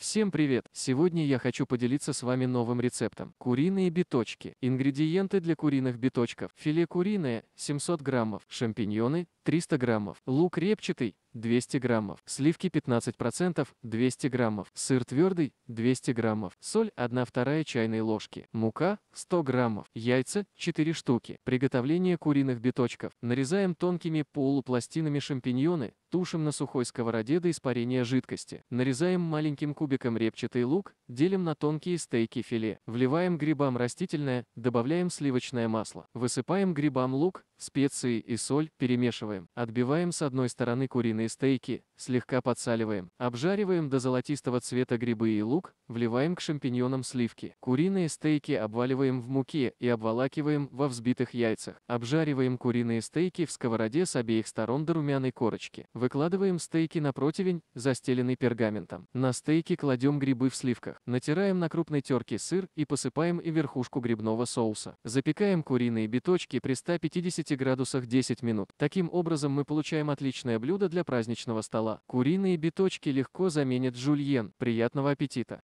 Всем привет! Сегодня я хочу поделиться с вами новым рецептом. Куриные биточки. Ингредиенты для куриных биточков. Филе куриное 700 граммов, шампиньоны 300 граммов, лук репчатый 200 граммов, сливки 15%, 200 граммов, сыр твердый, 200 граммов, соль 1 вторая чайной ложки, мука 100 граммов, яйца 4 штуки. Приготовление куриных биточков. Нарезаем тонкими полупластинами шампиньоны, тушим на сухой сковороде до испарения жидкости. Нарезаем маленьким кубиком репчатый лук, делим на тонкие стейки филе. Вливаем грибам растительное, добавляем сливочное масло. Высыпаем грибам лук, специи и соль, перемешиваем. Отбиваем с одной стороны куриные жареные стейки, слегка подсаливаем, обжариваем до золотистого цвета грибы и лук, вливаем к шампиньонам сливки. Куриные стейки обваливаем в муке и обволакиваем во взбитых яйцах. Обжариваем куриные стейки в сковороде с обеих сторон до румяной корочки. Выкладываем стейки на противень, застеленный пергаментом. На стейки кладем грибы в сливках. Натираем на крупной терке сыр и посыпаем и верхушку грибного соуса. Запекаем куриные биточки при 150 градусах 10 минут. Таким образом мы получаем отличное блюдо для праздничного стола. Куриные биточки легко заменит жульен. Приятного аппетита!